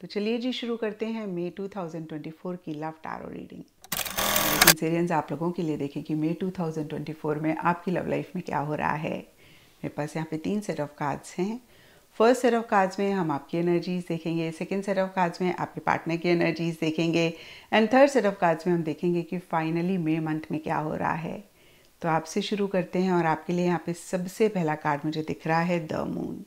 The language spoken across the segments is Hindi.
तो चलिए जी शुरू करते हैं मई 2024 की लव टैरो रीडिंग सीरियंस आप लोगों के लिए देखें कि मई 2024 में आपकी लव लाइफ में क्या हो रहा है मेरे पास यहाँ पे तीन सेट ऑफ कार्ड्स हैं फर्स्ट सेट ऑफ कार्ड्स में हम आपकी एनर्जीज देखेंगे सेकेंड सेट ऑफ कार्ड्स में आपके पार्टनर की एनर्जीज देखेंगे and third set of cards में हम देखेंगे कि फाइनली मे मंथ में क्या हो रहा है तो आपसे शुरू करते हैं और आपके लिए यहाँ पे सबसे पहला कार्ड मुझे दिख रहा है द मून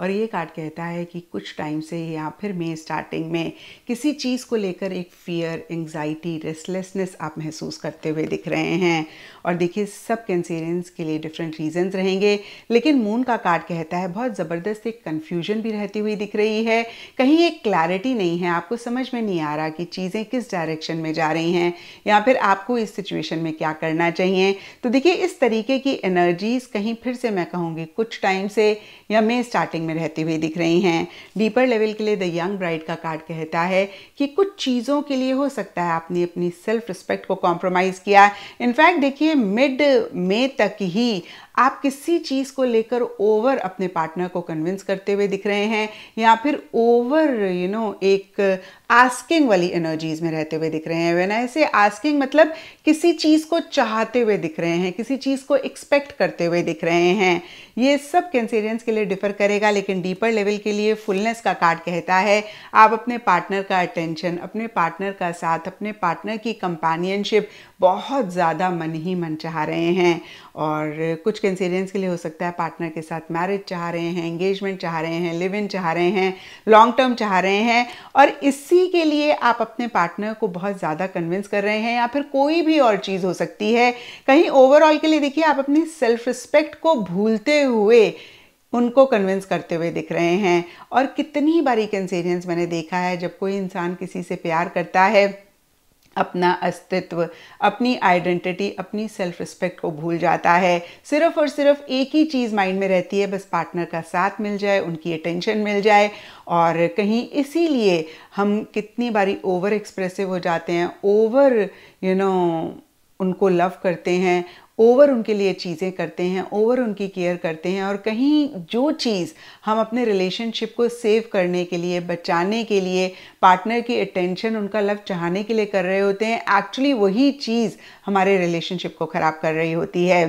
और ये कार्ड कहता है कि कुछ टाइम से या फिर मैं स्टार्टिंग में किसी चीज़ को लेकर एक फियर एंग्जाइटी रेस्टलेसनेस आप महसूस करते हुए दिख रहे हैं और देखिए सब कैंसेरियंस के लिए डिफरेंट रीजंस रहेंगे लेकिन मून का कार्ड कहता है बहुत ज़बरदस्त एक कन्फ्यूजन भी रहती हुई दिख रही है कहीं एक क्लैरिटी नहीं है आपको समझ में नहीं आ रहा कि चीज़ें किस डायरेक्शन में जा रही हैं या फिर आपको इस सिचुएशन में क्या करना चाहिए तो देखिए इस तरीके की एनर्जीज़ कहीं फिर से मैं कहूँगी कुछ टाइम से या मे स्टार्टिंग में रहते हुए दिख रही हैं डीपर लेवल के लिए द यंग ब्राइड का कार्ड कहता है कि कुछ चीज़ों के लिए हो सकता है आपने अपनी सेल्फ रिस्पेक्ट को कॉम्प्रोमाइज़ किया इनफैक्ट देखिए मिड मे तक ही आप किसी चीज़ को लेकर ओवर अपने पार्टनर को कन्विंस करते हुए दिख रहे हैं या फिर ओवर यू नो एक आस्किंग वाली एनर्जीज में रहते हुए दिख रहे हैं वेन ऐसे आस्किंग मतलब किसी चीज़ को चाहते हुए दिख रहे हैं किसी चीज़ को एक्सपेक्ट करते हुए दिख रहे हैं ये सब कैंसेरियंस के लिए डिफर करेगा लेकिन डीपर लेवल के लिए फुलनेस का कार्ड कहता है आप अपने पार्टनर का अटेंशन अपने पार्टनर का साथ अपने पार्टनर की कंपेनियनशिप बहुत ज़्यादा मन ही मन चाह रहे हैं और कुछ कंसीडेंस के लिए हो सकता है पार्टनर के साथ मैरिज चाह रहे हैं एंगेजमेंट चाह रहे हैं लिव इन चाह रहे हैं लॉन्ग टर्म चाह रहे हैं और इसी के लिए आप अपने पार्टनर को बहुत ज़्यादा कन्विंस कर रहे हैं या फिर कोई भी और चीज़ हो सकती है कहीं ओवरऑल के लिए देखिए आप अपनी सेल्फ रिस्पेक्ट को भूलते हुए उनको कन्विंस करते हुए दिख रहे हैं और कितनी बारी कंसीडेंस मैंने देखा है जब कोई इंसान किसी से प्यार करता है अपना अस्तित्व अपनी आइडेंटिटी अपनी सेल्फ रिस्पेक्ट को भूल जाता है सिर्फ और सिर्फ एक ही चीज़ माइंड में रहती है बस पार्टनर का साथ मिल जाए उनकी अटेंशन मिल जाए और कहीं इसीलिए हम कितनी बारी ओवर एक्सप्रेसिव हो जाते हैं over you you know know, उनको लव करते हैं ओवर उनके लिए चीज़ें करते हैं ओवर उनकी केयर करते हैं और कहीं जो चीज़ हम अपने रिलेशनशिप को सेव करने के लिए बचाने के लिए पार्टनर की अटेंशन उनका लव चाहने के लिए कर रहे होते हैं एक्चुअली वही चीज़ हमारे रिलेशनशिप को ख़राब कर रही होती है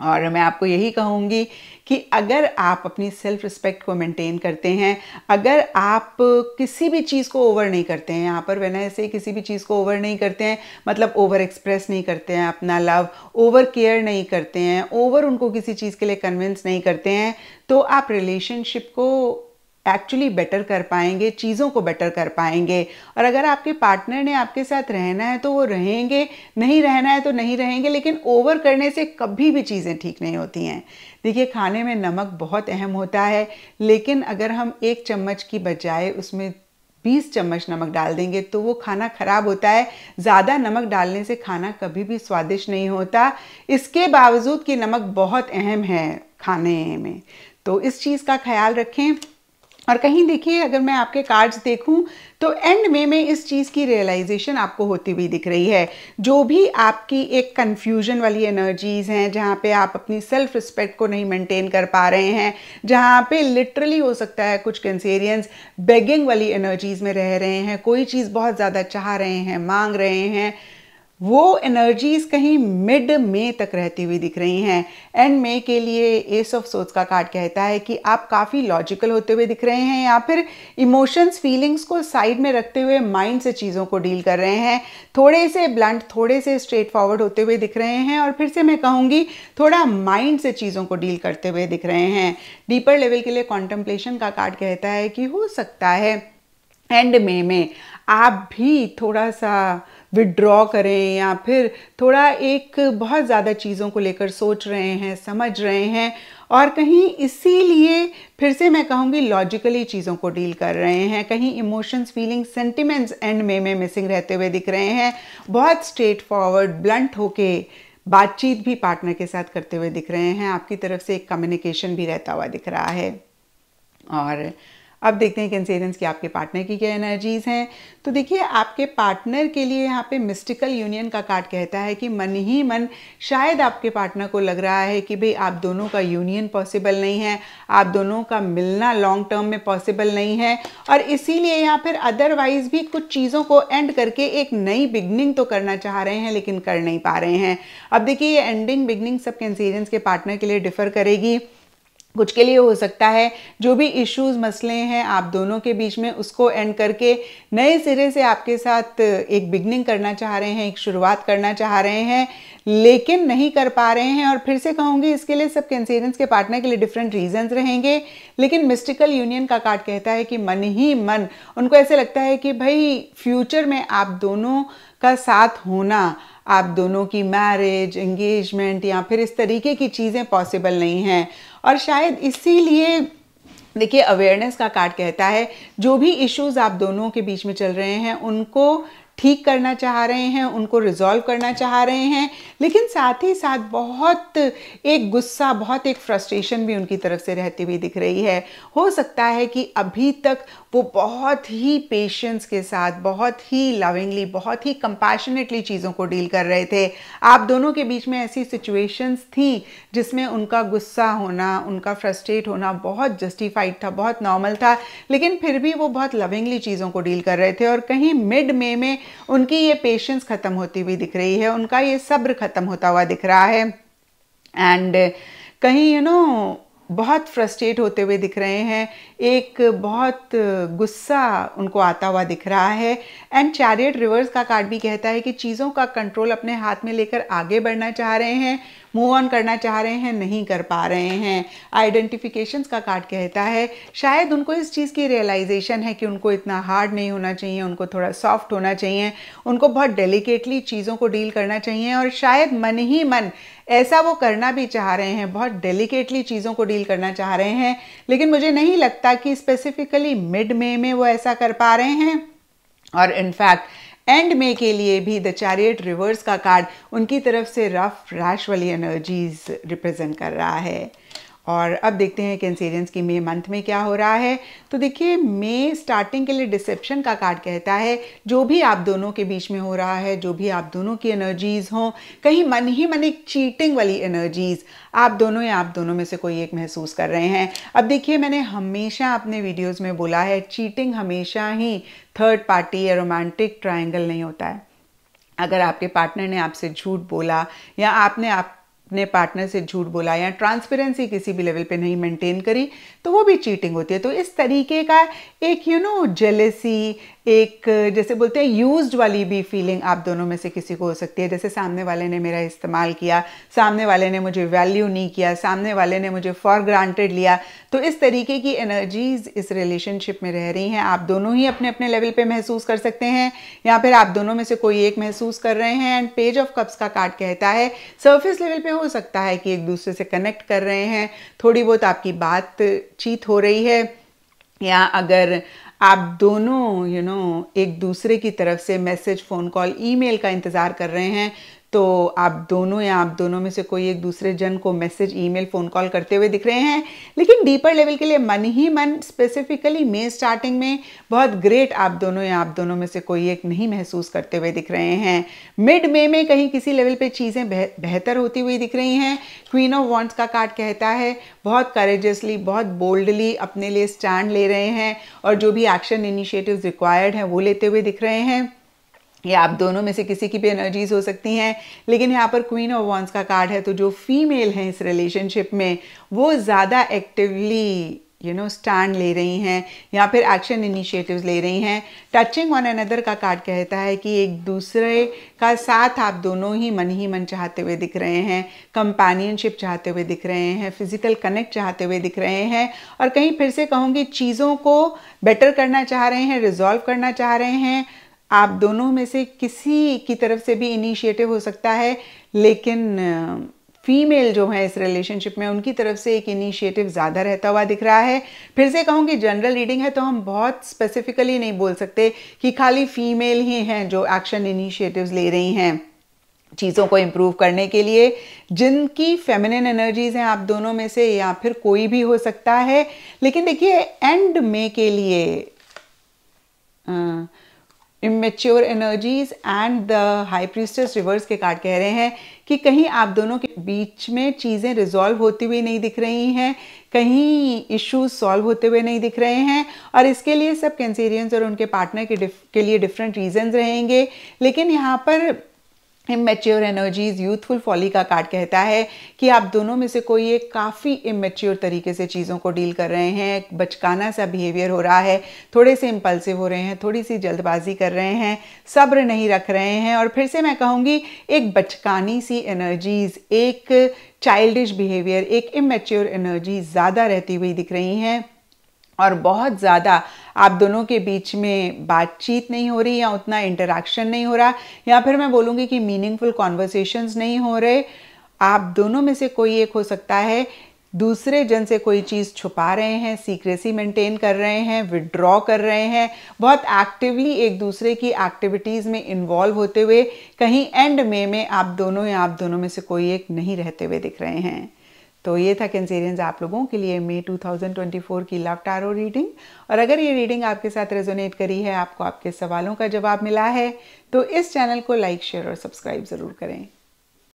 और मैं आपको यही कहूँगी कि अगर आप अपनी सेल्फ रिस्पेक्ट को मेंटेन करते हैं अगर आप किसी भी चीज़ को ओवर नहीं करते हैं यहाँ पर वैना ऐसे किसी भी चीज़ को ओवर नहीं करते हैं मतलब ओवर एक्सप्रेस नहीं करते हैं अपना लव ओवर केयर नहीं करते हैं ओवर उनको किसी चीज़ के लिए कन्विंस नहीं करते हैं तो आप रिलेशनशिप को एक्चुअली बेटर कर पाएंगे चीज़ों को बेटर कर पाएंगे और अगर आपके पार्टनर ने आपके साथ रहना है तो वो रहेंगे नहीं रहना है तो नहीं रहेंगे लेकिन ओवर करने से कभी भी चीज़ें ठीक नहीं होती हैं देखिए खाने में नमक बहुत अहम होता है लेकिन अगर हम एक चम्मच की बजाय उसमें 20 चम्मच नमक डाल देंगे तो वो खाना ख़राब होता है ज़्यादा नमक डालने से खाना कभी भी स्वादिष्ट नहीं होता इसके बावजूद कि नमक बहुत अहम है खाने में तो इस चीज़ का ख्याल रखें और कहीं देखिए अगर मैं आपके कार्ड्स देखूं तो एंड में में इस चीज़ की रियलाइजेशन आपको होती हुई दिख रही है जो भी आपकी एक कन्फ्यूजन वाली एनर्जीज़ हैं जहाँ पे आप अपनी सेल्फ रिस्पेक्ट को नहीं मेंटेन कर पा रहे हैं जहाँ पे लिटरली हो सकता है कुछ कंसेरियंस बेगिंग वाली एनर्जीज़ में रह रहे हैं कोई चीज़ बहुत ज़्यादा चाह रहे हैं मांग रहे हैं वो एनर्जीज कहीं मिड मे तक रहती हुई दिख रही हैं एंड मे के लिए एस ऑफ सोच का कार्ड कहता है कि आप काफ़ी लॉजिकल होते हुए दिख रहे हैं या फिर इमोशंस फीलिंग्स को साइड में रखते हुए माइंड से चीज़ों को डील कर रहे हैं थोड़े से ब्लंट थोड़े से स्ट्रेट फॉरवर्ड होते हुए दिख रहे हैं और फिर से मैं कहूँगी थोड़ा माइंड से चीज़ों को डील करते हुए दिख रहे हैं डीपर लेवल के लिए कॉन्टम्पलेशन का कार्ड कहता है कि हो सकता है एंड मे में आप भी थोड़ा सा विड्रॉ करें या फिर थोड़ा एक बहुत ज़्यादा चीज़ों को लेकर सोच रहे हैं समझ रहे हैं और कहीं इसीलिए फिर से मैं कहूँगी लॉजिकली चीज़ों को डील कर रहे हैं कहीं इमोशंस फीलिंग सेंटिमेंट्स एंड में में मिसिंग रहते हुए दिख रहे हैं बहुत स्ट्रेट फॉरवर्ड ब्लंट होके बातचीत भी पार्टनर के साथ करते हुए दिख रहे हैं आपकी तरफ से एक कम्युनिकेशन भी रहता हुआ दिख रहा है और अब देखते हैं कैंसेरियंस की आपके पार्टनर की क्या एनर्जीज हैं तो देखिए आपके पार्टनर के लिए यहाँ पे मिस्टिकल यूनियन का कार्ड कहता है कि मन ही मन शायद आपके पार्टनर को लग रहा है कि भाई आप दोनों का यूनियन पॉसिबल नहीं है आप दोनों का मिलना लॉन्ग टर्म में पॉसिबल नहीं है और इसीलिए यहाँ फिर अदरवाइज भी कुछ चीज़ों को एंड करके एक नई बिगनिंग तो करना चाह रहे हैं लेकिन कर नहीं पा रहे हैं अब देखिए ये एंडिंग बिगनिंग सब कैंसेरियंस के पार्टनर के लिए डिफर करेगी कुछ के लिए हो सकता है जो भी इश्यूज मसले हैं आप दोनों के बीच में उसको एंड करके नए सिरे से आपके साथ एक बिगनिंग करना चाह रहे हैं एक शुरुआत करना चाह रहे हैं लेकिन नहीं कर पा रहे हैं और फिर से कहूँगी इसके लिए सब कैंसेरियंस के पार्टनर के लिए डिफरेंट रीजंस रहेंगे लेकिन मिस्टिकल यूनियन का कार्ड कहता है कि मन ही मन उनको ऐसे लगता है कि भाई फ्यूचर में आप दोनों का साथ होना आप दोनों की मैरिज एंगेजमेंट या फिर इस तरीके की चीज़ें पॉसिबल नहीं हैं और शायद इसीलिए देखिए अवेयरनेस का कार्ड कहता है जो भी इश्यूज आप दोनों के बीच में चल रहे हैं उनको ठीक करना चाह रहे हैं उनको रिजॉल्व करना चाह रहे हैं लेकिन साथ ही साथ बहुत एक गुस्सा बहुत एक फ्रस्ट्रेशन भी उनकी तरफ से रहती हुई दिख रही है हो सकता है कि अभी तक वो बहुत ही पेशेंस के साथ बहुत ही लविंगली बहुत ही कंपैशनेटली चीज़ों को डील कर रहे थे आप दोनों के बीच में ऐसी सिचुएशंस थी जिसमें उनका गुस्सा होना उनका फ्रस्ट्रेट होना बहुत जस्टिफाइड था बहुत नॉर्मल था लेकिन फिर भी वो बहुत लविंगली चीज़ों को डील कर रहे थे और कहीं मिड मे में उनकी ये पेशेंस ख़त्म होती हुई दिख रही है उनका ये सब्र ख़त्म होता हुआ दिख रहा है एंड कहीं यू you नो know, बहुत फ्रस्ट्रेट होते हुए दिख रहे हैं एक बहुत गुस्सा उनको आता हुआ दिख रहा है एंड चैरियट रिवर्स का कार्ड भी कहता है कि चीज़ों का कंट्रोल अपने हाथ में लेकर आगे बढ़ना चाह रहे हैं मूव ऑन करना चाह रहे हैं नहीं कर पा रहे हैं आइडेंटिफिकेशन का कार्ड कहता है शायद उनको इस चीज़ की रियलाइजेशन है कि उनको इतना हार्ड नहीं होना चाहिए उनको थोड़ा सॉफ्ट होना चाहिए उनको बहुत डेलिकेटली चीज़ों को डील करना चाहिए और शायद मन ही मन ऐसा वो करना भी चाह रहे हैं बहुत डेलिकेटली चीज़ों को डील करना चाह रहे हैं लेकिन मुझे नहीं लगता कि स्पेसिफिकली मिड मे में वो ऐसा कर पा रहे हैं और इनफैक्ट एंड मे के लिए भी द चैरियट रिवर्स का कार्ड उनकी तरफ से रफ रैश वाली एनर्जीज रिप्रेजेंट कर रहा है और अब देखते हैं कैंसेरियंस की मे मंथ में क्या हो रहा है तो देखिए मे स्टार्टिंग के लिए डिसेप्शन का कार्ड कहता है जो भी आप दोनों के बीच में हो रहा है जो भी आप दोनों की एनर्जीज़ हों कहीं मन ही मन एक चीटिंग वाली एनर्जीज़ आप दोनों या आप दोनों में से कोई एक महसूस कर रहे हैं अब देखिए मैंने हमेशा अपने वीडियोज़ में बोला है चीटिंग हमेशा ही थर्ड पार्टी या रोमांटिक ट्राइंगल नहीं होता है अगर आपके पार्टनर ने आपसे झूठ बोला या आपने आप अपने पार्टनर से झूठ बोला या ट्रांसपेरेंसी किसी भी लेवल पे नहीं मेंटेन करी तो वो भी चीटिंग होती है तो इस तरीके का एक यू नो जेलेसी एक जैसे बोलते हैं यूज वाली भी फीलिंग आप दोनों में से किसी को हो सकती है जैसे सामने वाले ने मेरा इस्तेमाल किया सामने वाले ने मुझे वैल्यू नहीं किया सामने वाले ने मुझे फॉर ग्रांटेड लिया तो इस तरीके की एनर्जीज इस रिलेशनशिप में रह रही हैं आप दोनों ही अपने अपने लेवल पर महसूस कर सकते हैं या फिर आप दोनों में से कोई एक महसूस कर रहे हैं एंड पेज ऑफ कप्स का कार्ड कहता है सर्फेस लेवल पर हो सकता है कि एक दूसरे से कनेक्ट कर रहे हैं थोड़ी बहुत आपकी बातचीत हो रही है या अगर आप दोनों यू you नो know, एक दूसरे की तरफ से मैसेज फ़ोन कॉल ईमेल का इंतज़ार कर रहे हैं तो आप दोनों या आप दोनों में से कोई एक दूसरे जन को मैसेज ईमेल फ़ोन कॉल करते हुए दिख रहे हैं लेकिन डीपर लेवल के लिए मन ही मन स्पेसिफिकली मे स्टार्टिंग में बहुत ग्रेट आप दोनों या आप दोनों में से कोई एक नहीं महसूस करते हुए दिख रहे हैं मिड मे में कहीं किसी लेवल पे चीज़ें बेहतर बेहतर होती हुई दिख रही हैं क्वीन ऑफ वॉन्ट्स का कार्ड कहता है बहुत करेजसली बहुत बोल्डली अपने लिए स्टैंड ले रहे हैं और जो भी एक्शन इनिशिएटिव रिक्वायर्ड हैं वो लेते हुए दिख रहे हैं या आप दोनों में से किसी की भी एनर्जीज हो सकती हैं लेकिन यहाँ पर क्वीन ऑफ वॉन्स का कार्ड है तो जो फीमेल हैं इस रिलेशनशिप में वो ज़्यादा एक्टिवली यू नो स्टैंड ले रही हैं या फिर एक्शन इनिशिएटिव्स ले रही हैं टचिंग ऑन अनदर का कार्ड कहता है कि एक दूसरे का साथ आप दोनों ही मन ही मन चाहते हुए दिख रहे हैं कंपेनियनशिप चाहते हुए दिख रहे हैं फिजिकल कनेक्ट चाहते हुए दिख रहे हैं और कहीं फिर से कहूँगी चीज़ों को बेटर करना चाह रहे हैं रिजॉल्व करना चाह रहे हैं आप दोनों में से किसी की तरफ से भी इनिशिएटिव हो सकता है लेकिन फीमेल जो है इस रिलेशनशिप में उनकी तरफ से एक इनिशिएटिव ज़्यादा रहता हुआ दिख रहा है फिर से कहूँगी जनरल रीडिंग है तो हम बहुत स्पेसिफिकली नहीं बोल सकते कि खाली फीमेल ही हैं जो एक्शन इनिशिएटिव्स ले रही हैं चीज़ों को इम्प्रूव करने के लिए जिनकी फेमिनिन एनर्जीज हैं आप दोनों में से या फिर कोई भी हो सकता है लेकिन देखिए एंड में के लिए आ, immature energies and the high priestess reverse के कार्ड कह रहे हैं कि कहीं आप दोनों के बीच में चीज़ें रिजॉल्व होती हुई नहीं दिख रही हैं कहीं इश्यूज सॉल्व होते हुए नहीं दिख रहे हैं और इसके लिए सब कैंसेरियंस और उनके पार्टनर के के लिए डिफरेंट रीजंस रहेंगे लेकिन यहाँ पर इमेच्योर एनर्जीज यूथफुल फॉली का कार्ड कहता है कि आप दोनों में से कोई एक काफ़ी इमेच्योर तरीके से चीज़ों को डील कर रहे हैं बचकाना सा बिहेवियर हो रहा है थोड़े से इम्पल्सिव हो रहे हैं थोड़ी सी जल्दबाजी कर रहे हैं सब्र नहीं रख रहे हैं और फिर से मैं कहूँगी एक बचकानी सी एनर्जीज एक चाइल्डिश बिहेवियर एक इमेच्योर एनर्जी ज़्यादा रहती हुई दिख रही हैं और बहुत ज़्यादा आप दोनों के बीच में बातचीत नहीं हो रही या उतना इंटरेक्शन नहीं हो रहा या फिर मैं बोलूँगी कि मीनिंगफुल कॉन्वर्सेशंस नहीं हो रहे आप दोनों में से कोई एक हो सकता है दूसरे जन से कोई चीज़ छुपा रहे हैं सीक्रेसी मेंटेन कर रहे हैं विड्रॉ कर रहे हैं बहुत एक्टिवली एक दूसरे की एक्टिविटीज़ में इन्वॉल्व होते हुए कहीं एंड में में आप दोनों या आप दोनों में से कोई एक नहीं रहते हुए दिख रहे हैं तो ये था कैंसेरियंस आप लोगों के लिए मई 2024 की लव टारो रीडिंग और अगर ये रीडिंग आपके साथ रेजोनेट करी है आपको आपके सवालों का जवाब मिला है तो इस चैनल को लाइक शेयर और सब्सक्राइब ज़रूर करें